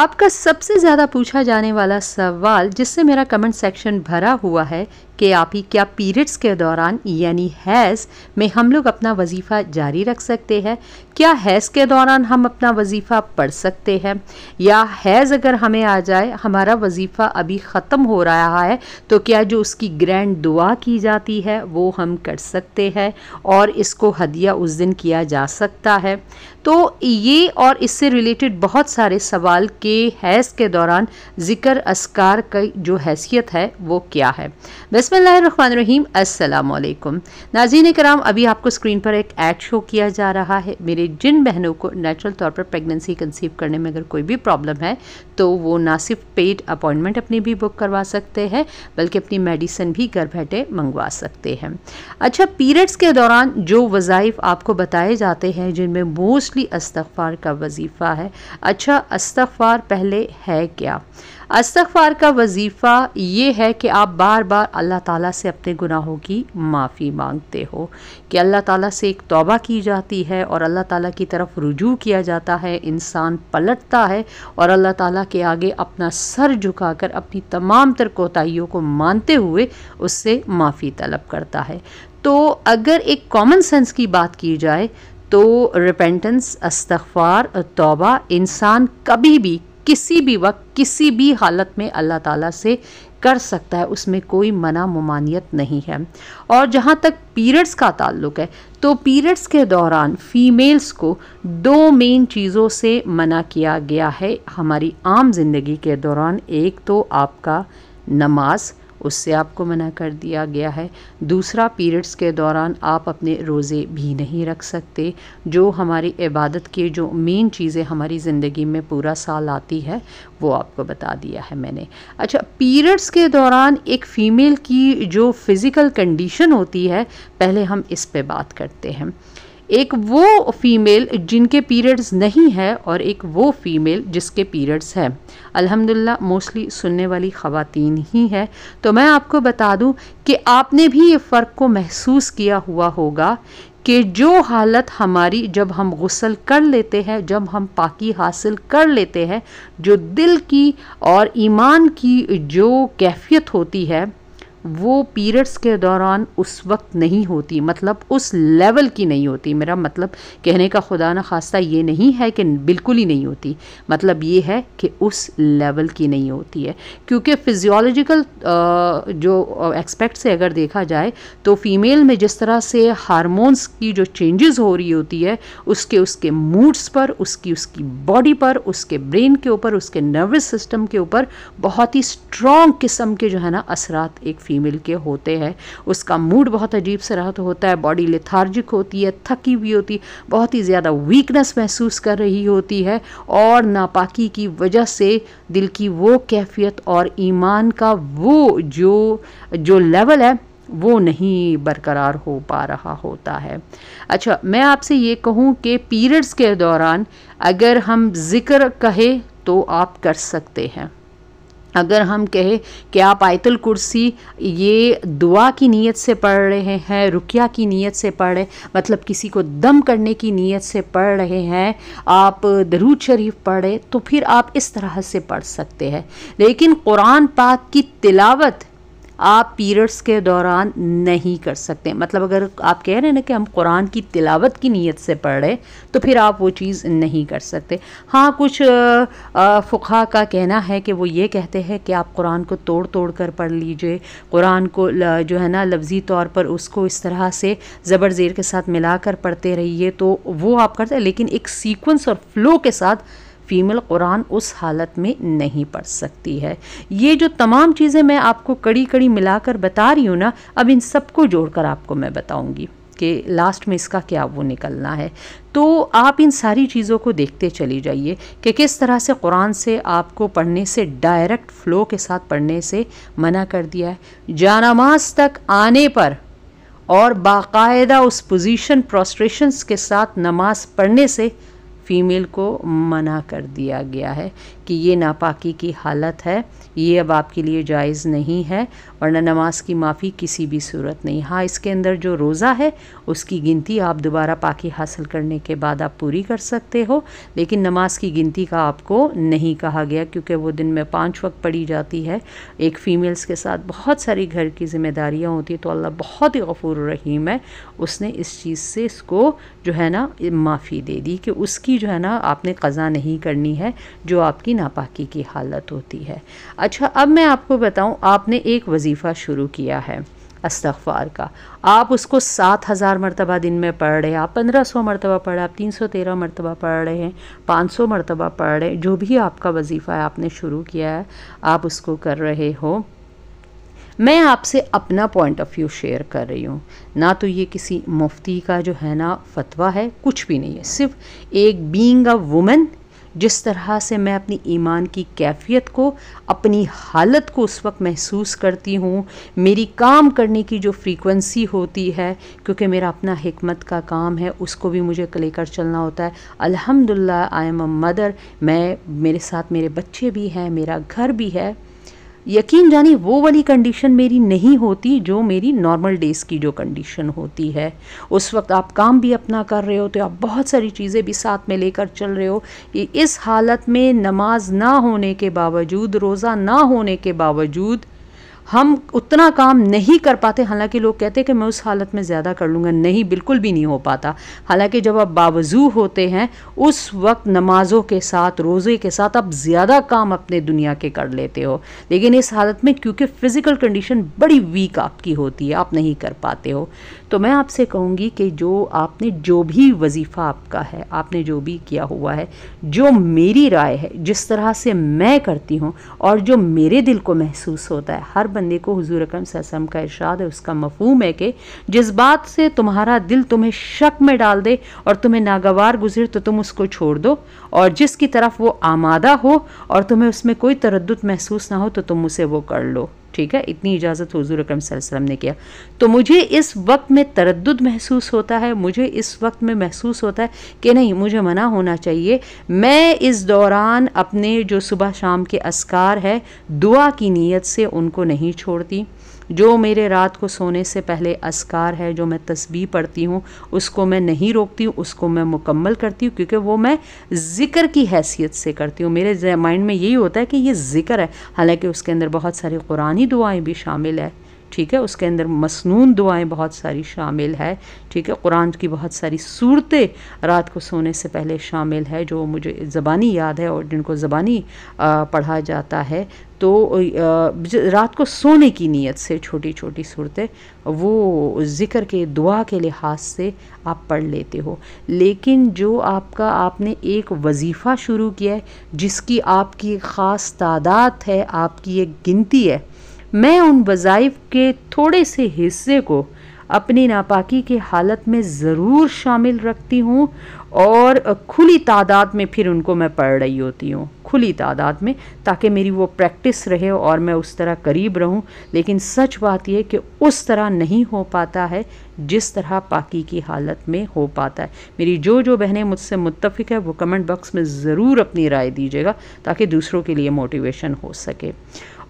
आपका सबसे ज़्यादा पूछा जाने वाला सवाल जिससे मेरा कमेंट सेक्शन भरा हुआ है कि आप ही क्या पीरियड्स के दौरान यानी हैज़ में हम लोग अपना वजीफ़ा जारी रख सकते हैं क्या हैज़ के दौरान हम अपना वजीफ़ा पढ़ सकते हैं या हैज़ अगर हमें आ जाए हमारा वजीफ़ा अभी ख़त्म हो रहा है तो क्या जो उसकी ग्रैंड दुआ की जाती है वो हम कर सकते हैं और इसको हदिया उस दिन किया जा सकता है तो ये और इससे रिलेटेड बहुत सारे सवाल के हैज़ के दौरान ज़िक्र असकार का जो हैसियत है वो क्या है वैसे बसमीम अल्लाम नाजीन कराम अभी आपको स्क्रीन पर एक ऐड शो किया जा रहा है मेरे जिन बहनों को नेचुरल तौर पर प्रेगनेंसी कंसीव करने में अगर कोई भी प्रॉब्लम है तो वो ना सिर्फ पेड अपॉइंटमेंट अपनी भी बुक करवा सकते हैं बल्कि अपनी मेडिसिन भी घर बैठे मंगवा सकते हैं अच्छा पीरियड्स के दौरान जो वज़ाइफ आपको बताए जाते हैं जिनमें मोस्टली अस्तफ़ार का वजीफ़ा है अच्छा अस्तफ़ार पहले है क्या अस्तफार का वजीफ़ा ये है कि आप बार बार अल्लाह ताला से अपने गुनाहों की माफ़ी मांगते हो कि अल्लाह ताला से एक तौबा की जाती है और अल्लाह ताला की तरफ रुजू किया जाता है इंसान पलटता है और अल्लाह ताला के आगे अपना सर झुकाकर अपनी तमाम तर कोताहियों को मानते हुए उससे माफ़ी तलब करता है तो अगर एक कॉमन सेंस की बात की जाए तो रिपेंटेंस अस्तगफार तौबा इंसान कभी भी किसी भी वक्त किसी भी हालत में अल्लाह ताला से कर सकता है उसमें कोई मना ममानियत नहीं है और जहाँ तक पीरियड्स का ताल्लुक है तो पीरियड्स के दौरान फ़ीमेल्स को दो मेन चीज़ों से मना किया गया है हमारी आम ज़िंदगी के दौरान एक तो आपका नमाज उससे आपको मना कर दिया गया है दूसरा पीरियड्स के दौरान आप अपने रोज़े भी नहीं रख सकते जो हमारी इबादत के जो मेन चीज़ें हमारी ज़िंदगी में पूरा साल आती है वो आपको बता दिया है मैंने अच्छा पीरियड्स के दौरान एक फ़ीमेल की जो फ़िज़िकल कंडीशन होती है पहले हम इस पर बात करते हैं एक वो फीमेल जिनके पीरियड्स नहीं है और एक वो फीमेल जिसके पीरियड्स हैं अल्हम्दुलिल्लाह मोस्टली सुनने वाली ख़वातीन ही है तो मैं आपको बता दूं कि आपने भी ये फ़र्क को महसूस किया हुआ होगा कि जो हालत हमारी जब हम गसल कर लेते हैं जब हम पाकि हासिल कर लेते हैं जो दिल की और ईमान की जो कैफियत होती है वो पीरियड्स के दौरान उस वक्त नहीं होती मतलब उस लेवल की नहीं होती मेरा मतलब कहने का खुदा न खास्ता ये नहीं है कि बिल्कुल ही नहीं होती मतलब ये है कि उस लेवल की नहीं होती है क्योंकि फिजियोलॉजिकल जो एक्सपेक्ट से अगर देखा जाए तो फीमेल में जिस तरह से हारमोन्स की जो चेंजेस हो रही होती है उसके उसके मूड्स पर उसकी उसकी बॉडी पर उसके ब्रेन के ऊपर उसके नर्वस सिस्टम के ऊपर बहुत ही स्ट्रॉन्ग किस्म के जो है ना असरात एक फीमेल फीमेल के होते हैं उसका मूड बहुत अजीब से राहत तो होता है बॉडी लिथार्जिक होती है थकी हुई होती है बहुत ही ज़्यादा वीकनेस महसूस कर रही होती है और नापाकी की वजह से दिल की वो कैफियत और ईमान का वो जो जो लेवल है वो नहीं बरकरार हो पा रहा होता है अच्छा मैं आपसे ये कहूँ कि पीरियड्स के दौरान अगर हम ज़िक्र कहे तो आप कर सकते हैं अगर हम कहें कि आप आयतुल कुर्सी ये दुआ की नीयत से पढ़ रहे हैं रुकिया की नीयत से पढ़ रहे मतलब किसी को दम करने की नीयत से पढ़ रहे हैं आप दरूद शरीफ पढ़े तो फिर आप इस तरह से पढ़ सकते हैं लेकिन कुरान पाक की तिलावत आप पीरियड्स के दौरान नहीं कर सकते मतलब अगर आप कह रहे हैं ना कि हम कुरान की तिलावत की नीयत से पढ़ रहे तो फिर आप वो चीज़ नहीं कर सकते हाँ कुछ फ़ुखा का कहना है कि वो ये कहते हैं कि आप कुरान को तोड़ तोड़ कर पढ़ लीजिए कुरान को जो है ना लफ्ज़ी तौर पर उसको इस तरह से ज़बर ज़ेर के साथ मिला कर पढ़ते रहिए तो वो आप करते हैं लेकिन एक सीक्वेंस और फ्लो के साथ फ़ीमेल कुरान उस हालत में नहीं पढ़ सकती है ये जो तमाम चीज़ें मैं आपको कड़ी कड़ी मिलाकर बता रही हूँ ना अब इन सबको जोड़कर आपको मैं बताऊँगी कि लास्ट में इसका क्या वो निकलना है तो आप इन सारी चीज़ों को देखते चली जाइए कि किस तरह से कुरान से आपको पढ़ने से डायरेक्ट फ़्लो के साथ पढ़ने से मना कर दिया है जानमाज तक आने पर और बाकायदा उस पोजीशन प्रोस्ट्रेशंस के साथ नमाज पढ़ने से फीमेल को मना कर दिया गया है कि ये नापाकी की हालत है ये अब आपके लिए जायज़ नहीं है वरना नमाज की माफ़ी किसी भी सूरत नहीं हाँ इसके अंदर जो रोज़ा है उसकी गिनती आप दोबारा पाकी हासिल करने के बाद आप पूरी कर सकते हो लेकिन नमाज की गिनती का आपको नहीं कहा गया क्योंकि वो दिन में पाँच वक्त पड़ी जाती है एक फ़ीमेल्स के साथ बहुत सारी घर की जिम्मेदारियाँ होती हैं तो अल्लाह बहुत ही गफूर रहीम है उसने इस चीज़ से इसको जो है ना माफ़ी दे दी कि उसकी जो है ना आपने कज़ा नहीं करनी है जो आपकी नापाकी की हालत होती है अच्छा अब मैं आपको बताऊं आपने एक वजीफ़ा शुरू किया है अस्तफ़ार का आप उसको सात हज़ार मरतबा दिन में पढ़ रहे हैं आप पंद्रह सौ मरतबा पढ़ रहे आप तीन सौ तेरह मरतबा पढ़ रहे हैं पाँच सौ मरतबा पढ़ रहे हैं जो भी आपका वजीफ़ा है आपने शुरू किया है आप उसको कर रहे हो मैं आपसे अपना पॉइंट ऑफ व्यू शेयर कर रही हूँ ना तो ये किसी मुफ्ती का जो है ना फतवा है कुछ भी नहीं है सिर्फ एक बींग अ वुमेन जिस तरह से मैं अपनी ईमान की कैफियत को अपनी हालत को उस वक्त महसूस करती हूँ मेरी काम करने की जो फ्रीक्वेंसी होती है क्योंकि मेरा अपना हमत का काम है उसको भी मुझे लेकर चलना होता है अल्हम्दुलिल्लाह आई एम अ मदर मैं मेरे साथ मेरे बच्चे भी हैं मेरा घर भी है यकीन जानी वो वाली कंडीशन मेरी नहीं होती जो मेरी नॉर्मल डेज़ की जो कंडीशन होती है उस वक्त आप काम भी अपना कर रहे हो तो आप बहुत सारी चीज़ें भी साथ में लेकर चल रहे हो इस हालत में नमाज ना होने के बावजूद रोज़ा ना होने के बावजूद हम उतना काम नहीं कर पाते हालांकि लोग कहते हैं कि मैं उस हालत में ज़्यादा कर लूँगा नहीं बिल्कुल भी नहीं हो पाता हालांकि जब आप बावजू होते हैं उस वक्त नमाज़ों के साथ रोज़े के साथ आप ज़्यादा काम अपने दुनिया के कर लेते हो लेकिन इस हालत में क्योंकि फ़िज़िकल कंडीशन बड़ी वीक आपकी होती है आप नहीं कर पाते हो तो मैं आपसे कहूँगी कि जो आपने जो भी वजीफ़ा आपका है आपने जो भी किया हुआ है जो मेरी राय है जिस तरह से मैं करती हूँ और जो मेरे दिल को महसूस होता है हर बंदे को हजूर अकम सम का इरशाद है उसका मफहूम है कि जिस बात से तुम्हारा दिल तुम्हें शक में डाल दे और तुम्हें नागवार गुजर तो तुम उसको छोड़ दो और जिसकी तरफ वो आमादा हो और तुम्हें उसमें कोई तरद महसूस ना हो तो तुम उसे वो कर लो ठीक है इतनी इजाज़त हजूर अक्रम वसम ने किया तो मुझे इस वक्त में तरद महसूस होता है मुझे इस वक्त में महसूस होता है कि नहीं मुझे मना होना चाहिए मैं इस दौरान अपने जो सुबह शाम के असकार है दुआ की नीयत से उनको नहीं छोड़ती जो मेरे रात को सोने से पहले असकार है जो मैं तस्बी पढ़ती हूँ उसको मैं नहीं रोकती हूँ उसको मैं मुकम्मल करती हूँ क्योंकि वो मैं ज़िक्र की हैसियत से करती हूँ मेरे माइंड में यही होता है कि ये ज़िक्र है हालांकि उसके अंदर बहुत सारी कुरानी दुआएं भी शामिल है ठीक है उसके अंदर मसनून दुआएं बहुत सारी शामिल है ठीक है कुरान की बहुत सारी सूरतें रात को सोने से पहले शामिल है जो मुझे ज़बानी याद है और जिनको ज़बानी पढ़ा जाता है तो रात को सोने की नीयत से छोटी छोटी सूरतें वो ज़िक्र के दुआ के लिहाज से आप पढ़ लेते हो लेकिन जो आपका आपने एक वजीफ़ा शुरू किया है जिसकी आपकी ख़ास तादाद है आपकी एक गिनती है मैं उन वज़ाइफ के थोड़े से हिस्से को अपनी नापाकी की हालत में ज़रूर शामिल रखती हूँ और खुली तादाद में फिर उनको मैं पढ़ रही होती हूँ खुली तादाद में ताकि मेरी वो प्रैक्टिस रहे और मैं उस तरह करीब रहूँ लेकिन सच बात यह कि उस तरह नहीं हो पाता है जिस तरह पाकी की हालत में हो पाता है मेरी जो जो बहनें मुझसे मुतफ़िक है वो कमेंट बॉक्स में ज़रूर अपनी राय दीजिएगा ताकि दूसरों के लिए मोटिवेशन हो सके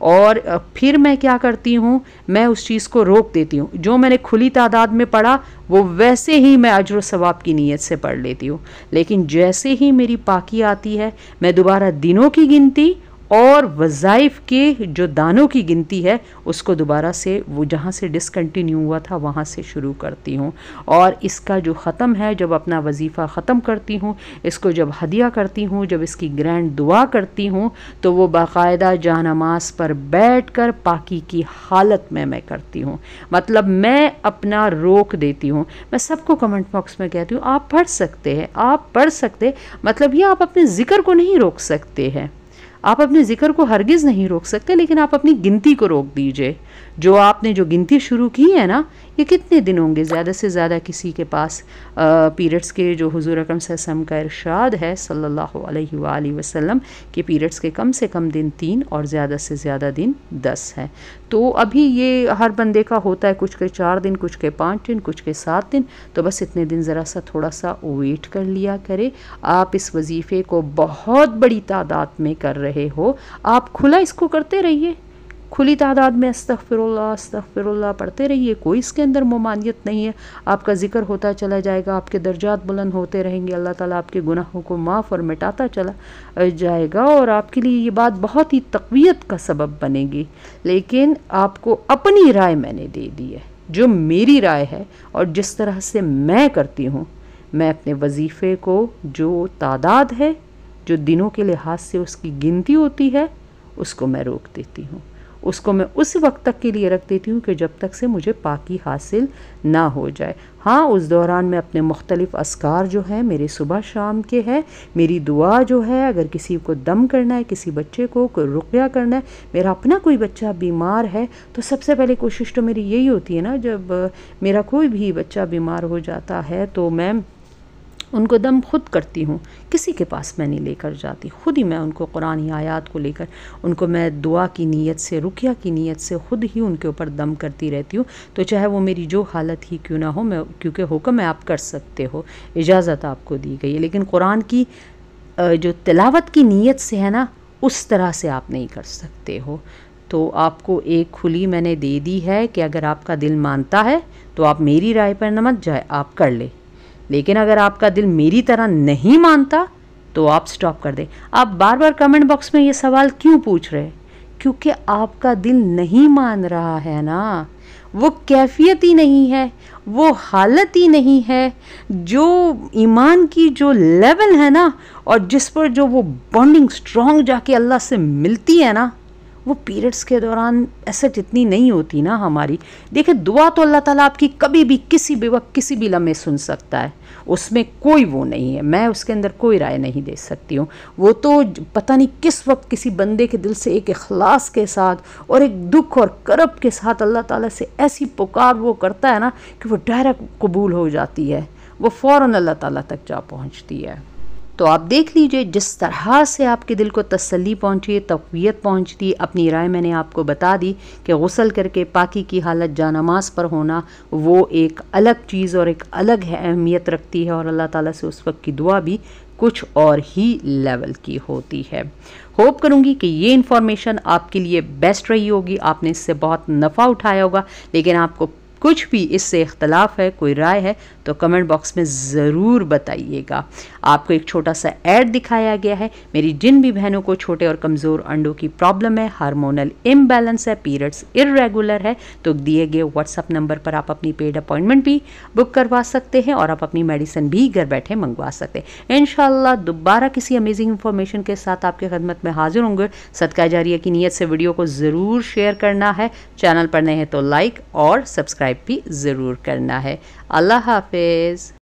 और फिर मैं क्या करती हूँ मैं उस चीज़ को रोक देती हूँ जो मैंने खुली तादाद में पढ़ा वो वैसे ही मैं अजर सवाब की नीयत से पढ़ लेती हूँ लेकिन जैसे ही मेरी पाकी आती है मैं दोबारा दिनों की गिनती और वज़ाइफ के जो दानों की गिनती है उसको दोबारा से वो जहाँ से डिसकन्टिन्यू हुआ था वहाँ से शुरू करती हूँ और इसका जो ख़त्म है जब अपना वजीफ़ा ख़त्म करती हूँ इसको जब हदिया करती हूँ जब इसकी ग्रैंड दुआ करती हूँ तो वो बाकायदा नमाज पर बैठ कर पाकि की हालत में मैं करती हूँ मतलब मैं अपना रोक देती हूँ मैं सबको कमेंट बॉक्स में कहती हूँ आप पढ़ सकते हैं आप पढ़ सकते मतलब ये आप अपने ज़िक्र को नहीं रोक सकते हैं आप अपने ज़िक्र को हरगिज़ नहीं रोक सकते लेकिन आप अपनी गिनती को रोक दीजिए जो आपने जो गिनती शुरू की है ना ये कितने दिन होंगे ज़्यादा से ज़्यादा किसी के पास पीरियड्स के जो हजूर अकरम सम का इरशाद है सल्ला वसम के कि पीरियड्स के कम से कम दिन तीन और ज़्यादा से ज़्यादा दिन दस है तो अभी ये हर बंदे का होता है कुछ के चार दिन कुछ के पाँच दिन कुछ के सात दिन तो बस इतने दिन ज़रा सा थोड़ा सा वेट कर लिया करे आप इस वजीफ़े को बहुत बड़ी तादाद में कर रहे हो आप खुला इसको करते रहिए खुली तादाद में अस्तफ़िरल्ला अस्तफ़िरल्ला पढ़ते रहिए कोई इसके अंदर ममानियत नहीं है आपका ज़िक्र होता चला जाएगा आपके दर्जात बुलंद होते रहेंगे अल्लाह ताला आपके गुनाहों को माफ़ और मिटाता चला जाएगा और आपके लिए ये बात बहुत ही तकवीत का सबब बनेगी लेकिन आपको अपनी राय मैंने दे दी है जो मेरी राय है और जिस तरह से मैं करती हूँ मैं अपने वजीफ़े को जो तादाद है जो दिनों के लिहाज से उसकी गिनती होती है उसको मैं रोक देती हूँ उसको मैं उस वक्त तक के लिए रख देती हूँ कि जब तक से मुझे पाकि हासिल ना हो जाए हाँ उस दौरान मैं अपने मुख्तलिफ़ असकार जो हैं मेरे सुबह शाम के हैं मेरी दुआ जो है अगर किसी को दम करना है किसी बच्चे को कोई रुकिया करना है मेरा अपना कोई बच्चा बीमार है तो सबसे पहले कोशिश तो मेरी यही होती है ना जब मेरा कोई भी बच्चा बीमार हो जाता है तो मैं उनको दम खुद करती हूँ किसी के पास मैं नहीं लेकर जाती खुद ही मैं उनको कुरानी आयात को लेकर उनको मैं दुआ की नीयत से रुकिया की नीयत से खुद ही उनके ऊपर दम करती रहती हूँ तो चाहे वो मेरी जो हालत ही क्यों ना हो मैं क्योंकि हुक्म आप कर सकते हो इजाज़त आपको दी गई है लेकिन कुरान की जो तिलावत की नीयत से है ना उस तरह से आप नहीं कर सकते हो तो आपको एक खुली मैंने दे दी है कि अगर आपका दिल मानता है तो आप मेरी राय पर न मत जाए आप कर ले लेकिन अगर आपका दिल मेरी तरह नहीं मानता तो आप स्टॉप कर दें आप बार बार कमेंट बॉक्स में ये सवाल क्यों पूछ रहे क्योंकि आपका दिल नहीं मान रहा है ना वो कैफियत ही नहीं है वो हालत ही नहीं है जो ईमान की जो लेवल है ना और जिस पर जो वो बॉन्डिंग स्ट्रॉन्ग जाके अल्लाह से मिलती है ना वो पीरियड्स के दौरान एसेट इतनी नहीं होती ना हमारी देखिए दुआ तो अल्लाह ताला आपकी कभी भी किसी भी वक्त किसी भी लम्हे सुन सकता है उसमें कोई वो नहीं है मैं उसके अंदर कोई राय नहीं दे सकती हूँ वो तो पता नहीं किस वक्त किसी बंदे के दिल से एक अखलास के साथ और एक दुख और करब के साथ अल्लाह ताला से ऐसी पुकार वो करता है ना कि वो डायरेक्ट कबूल हो जाती है वो फ़ौर अल्लाह ताला तक जा पहुँचती है तो आप देख लीजिए जिस तरह से आपके दिल को तसल्ली पहुँची है तकवीत पहुँचती अपनी राय मैंने आपको बता दी कि गसल करके पाकि की हालत जानमाज पर होना वो एक अलग चीज़ और एक अलग अहमियत रखती है और अल्लाह ताला से उस वक्त की दुआ भी कुछ और ही लेवल की होती है होप करूँगी कि ये इन्फॉर्मेशन आपके लिए बेस्ट रही होगी आपने इससे बहुत नफ़ा उठाया होगा लेकिन आपको कुछ भी इससे इख्तलाफ है कोई राय है तो कमेंट बॉक्स में ज़रूर बताइएगा आपको एक छोटा सा ऐड दिखाया गया है मेरी जिन भी बहनों को छोटे और कमज़ोर अंडों की प्रॉब्लम है हार्मोनल इम्बैलेंस है पीरियड्स इरेगुलर है तो दिए गए व्हाट्सअप नंबर पर आप अपनी पेड अपॉइंटमेंट भी बुक करवा सकते हैं और आप अपनी मेडिसिन भी घर बैठे मंगवा सकते हैं इन दोबारा किसी अमेजिंग इन्फॉर्मेशन के साथ आपके खदमत में हाजिर होंगे सदका जारिया की नीयत से वीडियो को ज़रूर शेयर करना है चैनल पर नहीं है तो लाइक और सब्सक्राइब भी ज़रूर करना है अल्लाह हाफि Is.